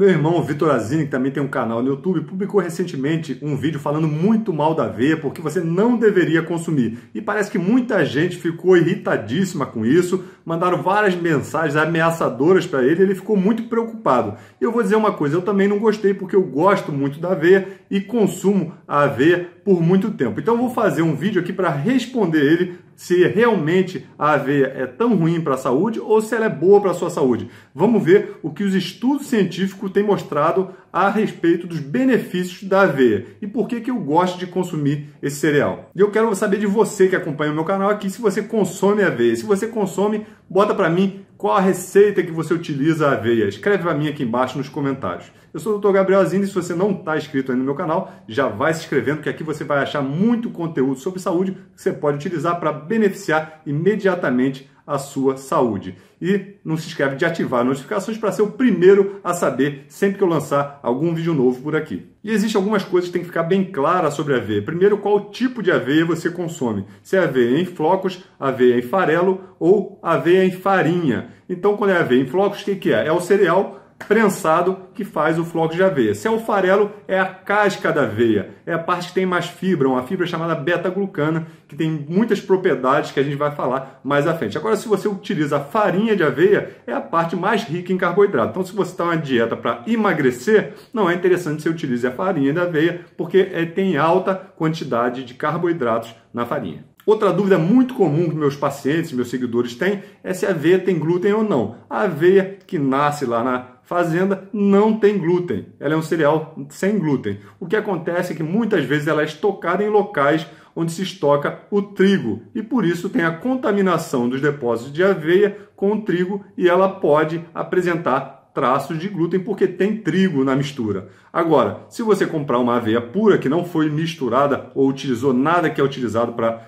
meu irmão Vitor Azini, que também tem um canal no YouTube, publicou recentemente um vídeo falando muito mal da aveia, porque você não deveria consumir. E parece que muita gente ficou irritadíssima com isso, mandaram várias mensagens ameaçadoras para ele, ele ficou muito preocupado. E eu vou dizer uma coisa, eu também não gostei porque eu gosto muito da aveia e consumo a aveia por muito tempo. Então vou fazer um vídeo aqui para responder ele se realmente a aveia é tão ruim para a saúde ou se ela é boa para a sua saúde. Vamos ver o que os estudos científicos têm mostrado a respeito dos benefícios da aveia e por que, que eu gosto de consumir esse cereal. E eu quero saber de você que acompanha o meu canal aqui se você consome aveia. Se você consome, bota para mim qual a receita que você utiliza a aveia. Escreve para mim aqui embaixo nos comentários. Eu sou o Dr. Gabriel Azini, se você não está inscrito ainda no meu canal, já vai se inscrevendo, que aqui você vai achar muito conteúdo sobre saúde que você pode utilizar para beneficiar imediatamente a sua saúde. E não se esquece de ativar as notificações para ser o primeiro a saber sempre que eu lançar algum vídeo novo por aqui. E existem algumas coisas que tem que ficar bem clara sobre a aveia. Primeiro, qual tipo de aveia você consome. Se é aveia em flocos, aveia em farelo ou aveia em farinha. Então, quando é aveia em flocos, o que, que é? É o cereal prensado que faz o floco de aveia. Se é o farelo, é a casca da aveia, é a parte que tem mais fibra, uma fibra chamada beta-glucana, que tem muitas propriedades que a gente vai falar mais à frente. Agora, se você utiliza a farinha de aveia, é a parte mais rica em carboidrato. Então, se você está uma dieta para emagrecer, não é interessante que você utilize a farinha de aveia, porque é, tem alta quantidade de carboidratos na farinha. Outra dúvida muito comum que meus pacientes, meus seguidores têm, é se a aveia tem glúten ou não. A aveia que nasce lá na fazenda não tem glúten. Ela é um cereal sem glúten. O que acontece é que muitas vezes ela é estocada em locais onde se estoca o trigo e por isso tem a contaminação dos depósitos de aveia com o trigo e ela pode apresentar traços de glúten porque tem trigo na mistura. Agora, se você comprar uma aveia pura que não foi misturada ou utilizou nada que é utilizado para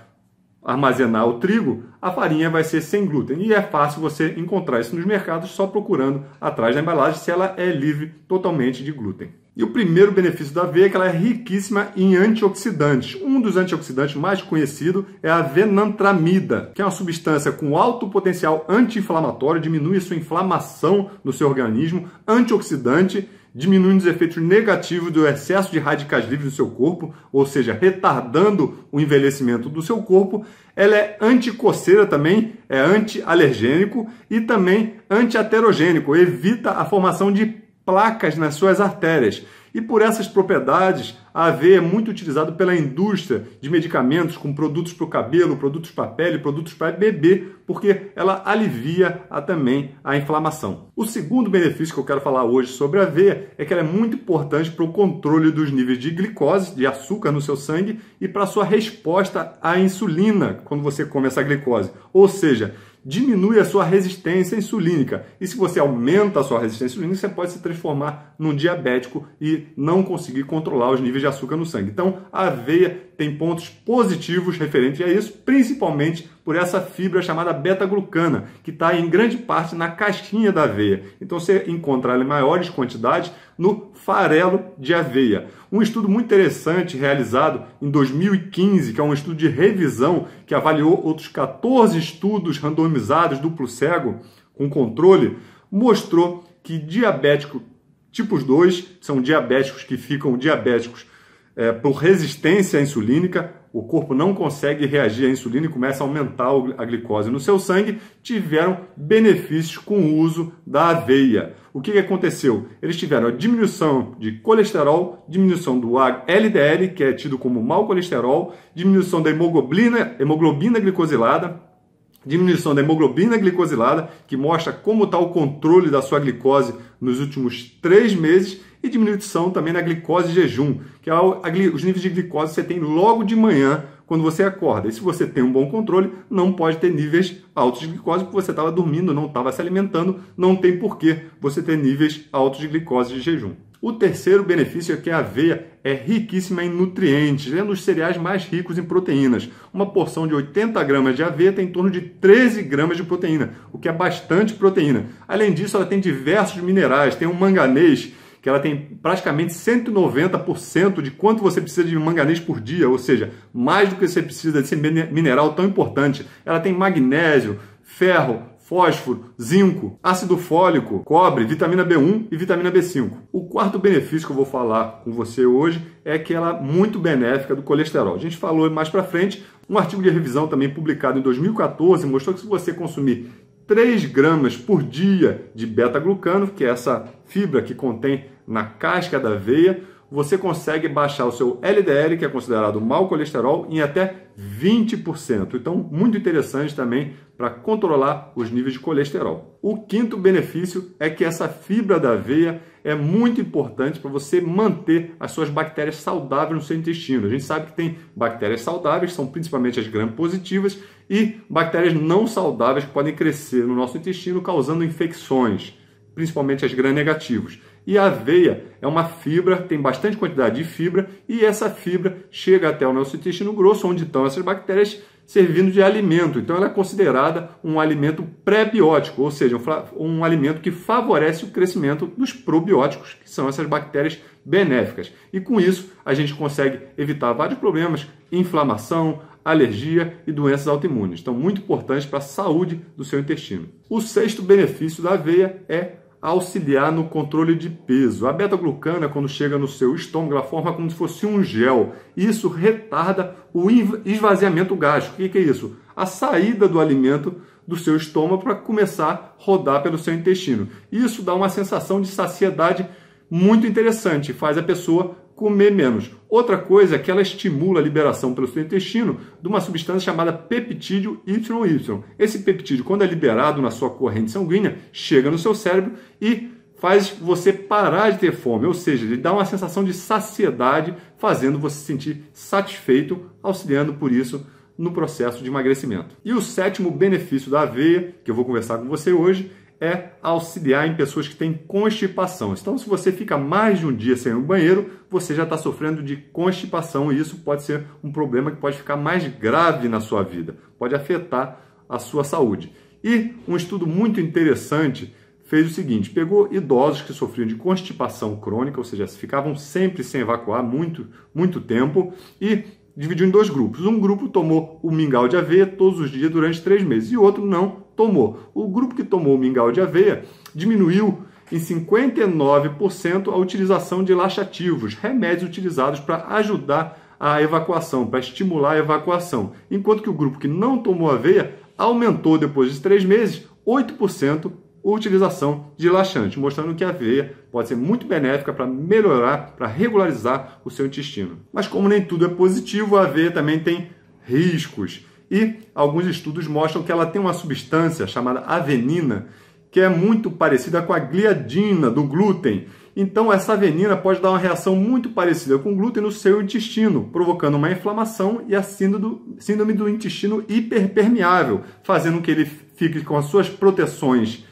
armazenar o trigo, a farinha vai ser sem glúten. E é fácil você encontrar isso nos mercados só procurando atrás da embalagem se ela é livre totalmente de glúten. E o primeiro benefício da aveia é que ela é riquíssima em antioxidantes. Um dos antioxidantes mais conhecido é a venantramida, que é uma substância com alto potencial anti-inflamatório, diminui a sua inflamação no seu organismo, antioxidante, diminuindo os efeitos negativos do excesso de radicais livres no seu corpo, ou seja, retardando o envelhecimento do seu corpo. Ela é anticoceira também, é antialergênico e também antiaterogênico, evita a formação de placas nas suas artérias. E por essas propriedades, a aveia é muito utilizado pela indústria de medicamentos com produtos para o cabelo, produtos para a pele, produtos para bebê, porque ela alivia a, também a inflamação. O segundo benefício que eu quero falar hoje sobre a aveia é que ela é muito importante para o controle dos níveis de glicose, de açúcar no seu sangue e para a sua resposta à insulina quando você come essa glicose. Ou seja, diminui a sua resistência insulínica. E se você aumenta a sua resistência insulínica, você pode se transformar num diabético e não conseguir controlar os níveis de açúcar no sangue. Então, a aveia tem pontos positivos referentes a isso, principalmente por essa fibra chamada beta-glucana, que está em grande parte na caixinha da aveia. Então você encontra ela em maiores quantidades no farelo de aveia. Um estudo muito interessante realizado em 2015, que é um estudo de revisão que avaliou outros 14 estudos randomizados duplo cego com controle, mostrou que diabético tipos 2 são diabéticos que ficam diabéticos é, por resistência insulínica o corpo não consegue reagir à insulina e começa a aumentar a glicose no seu sangue, tiveram benefícios com o uso da aveia. O que, aconteceu? Eles tiveram a diminuição de colesterol, diminuição do LDL, que é tido como mau colesterol, diminuição da hemoglobina, hemoglobina glicosilada, diminuição da hemoglobina glicosilada, que mostra como está o controle da sua glicose nos últimos três meses, e diminuição também na glicose de jejum, que é os níveis de glicose que você tem logo de manhã quando você acorda. E se você tem um bom controle, não pode ter níveis altos de glicose, porque você estava dormindo, não estava se alimentando, não tem porquê você ter níveis altos de glicose de jejum. O terceiro benefício é que a aveia é riquíssima em nutrientes, é um dos cereais mais ricos em proteínas. Uma porção de 80 gramas de aveia tem em torno de 13 gramas de proteína, o que é bastante proteína. Além disso, ela tem diversos minerais, tem o um manganês, que ela tem praticamente 190% de quanto você precisa de manganês por dia, ou seja, mais do que você precisa desse mineral tão importante. Ela tem magnésio, ferro, fósforo, zinco, ácido fólico, cobre, vitamina B1 e vitamina B5. O quarto benefício que eu vou falar com você hoje é que ela é muito benéfica do colesterol. A gente falou mais para frente, um artigo de revisão também publicado em 2014 mostrou que se você consumir 3 gramas por dia de beta-glucano, que é essa fibra que contém na casca da aveia, você consegue baixar o seu LDL, que é considerado mau colesterol, em até 20%. Então, muito interessante também para controlar os níveis de colesterol. O quinto benefício é que essa fibra da aveia é muito importante para você manter as suas bactérias saudáveis no seu intestino. A gente sabe que tem bactérias saudáveis, são principalmente as gram-positivas, e bactérias não saudáveis que podem crescer no nosso intestino, causando infecções, principalmente as gram-negativas. E a aveia é uma fibra, tem bastante quantidade de fibra, e essa fibra chega até o nosso intestino grosso, onde estão essas bactérias, servindo de alimento. Então, ela é considerada um alimento pré-biótico, ou seja, um, um, alimento que favorece o crescimento dos probióticos, que são essas bactérias benéficas. E com isso, a gente consegue evitar vários problemas, inflamação, alergia e doenças autoimunes. Então, muito importante para a saúde do seu intestino. O sexto benefício da aveia é auxiliar no controle de peso. A beta-glucana, quando chega no seu estômago, ela forma como se fosse um gel. Isso retarda o esvaziamento gástrico. O que é isso? A saída do alimento do seu estômago para começar a rodar pelo seu intestino. Isso dá uma sensação de saciedade muito interessante, faz a pessoa comer menos. Outra coisa é que ela estimula a liberação pelo seu intestino de uma substância chamada peptídeo YY. Esse peptídeo, quando é liberado na sua corrente sanguínea, chega no seu cérebro e faz você parar de ter fome, ou seja, ele dá uma sensação de saciedade, fazendo você se sentir satisfeito, auxiliando por isso no processo de emagrecimento. E o sétimo benefício da aveia, que eu vou conversar com você hoje, é auxiliar em pessoas que têm constipação. Então, se você fica mais de um dia sem ir no banheiro, você já está sofrendo de constipação e isso pode ser um problema que pode ficar mais grave na sua vida, pode afetar a sua saúde. E um estudo muito interessante fez o seguinte: pegou idosos que sofriam de constipação crônica, ou seja, ficavam sempre sem evacuar muito, muito tempo, e dividiu em dois grupos. Um grupo tomou o mingau de aveia todos os dias durante três meses e o outro não tomou. O grupo que tomou o mingau de aveia diminuiu em 59% a utilização de laxativos, remédios utilizados para ajudar a evacuação, para estimular a evacuação. Enquanto que o grupo que não tomou aveia aumentou depois de três meses 8% utilização de laxante, mostrando que a aveia pode ser muito benéfica para melhorar, para regularizar o seu intestino. Mas como nem tudo é positivo, a aveia também tem riscos. E alguns estudos mostram que ela tem uma substância chamada avenina, que é muito parecida com a gliadina do glúten. Então, essa avenina pode dar uma reação muito parecida com o glúten no seu intestino, provocando uma inflamação e a síndrome do intestino hiperpermeável, fazendo que ele fique com as suas proteções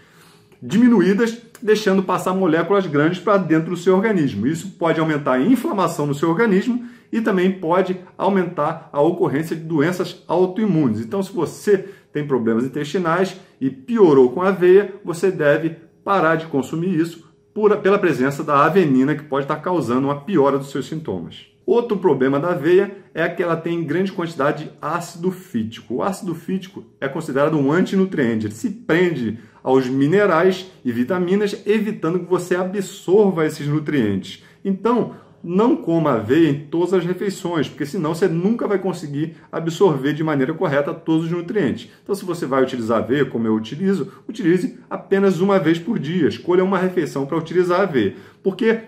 diminuídas, deixando passar moléculas grandes para dentro do seu organismo. Isso pode aumentar a inflamação no seu organismo e também pode aumentar a ocorrência de doenças autoimunes. Então, se você tem problemas intestinais e piorou com a aveia, você deve parar de consumir isso por, pela presença da avenina que pode estar causando uma piora dos seus sintomas. Outro problema da aveia é que ela tem grande quantidade de ácido fítico. O ácido fítico é considerado um antinutriente, ele se prende aos minerais e vitaminas, evitando que você absorva esses nutrientes. Então, não coma aveia em todas as refeições, porque senão você nunca vai conseguir absorver de maneira correta todos os nutrientes. Então, se você vai utilizar aveia, como eu utilizo, utilize apenas uma vez por dia. Escolha uma refeição para utilizar aveia. Porque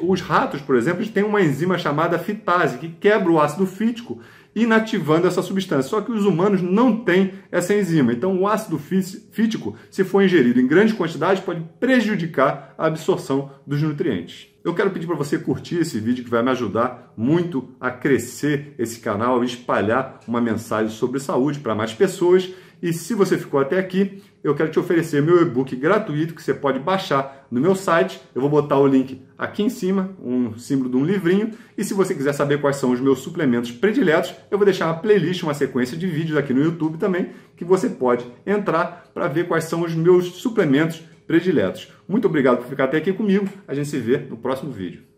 os ratos, por exemplo, têm uma enzima chamada fitase, que quebra o ácido fítico, inativando essa substância. Só que os humanos não têm essa enzima. Então, o ácido fítico, se for ingerido em grande quantidade, pode prejudicar a absorção dos nutrientes. Eu quero pedir para você curtir esse vídeo que vai me ajudar muito a crescer esse canal, espalhar uma mensagem sobre saúde para mais pessoas. E se você ficou até aqui, eu quero te oferecer meu e-book gratuito que você pode baixar no meu site. Eu vou botar o link aqui em cima, um símbolo de um livrinho. E se você quiser saber quais são os meus suplementos prediletos, eu vou deixar uma playlist, uma sequência de vídeos aqui no YouTube também, que você pode entrar para ver quais são os meus suplementos prediletos. Muito obrigado por ficar até aqui comigo. A gente se vê no próximo vídeo.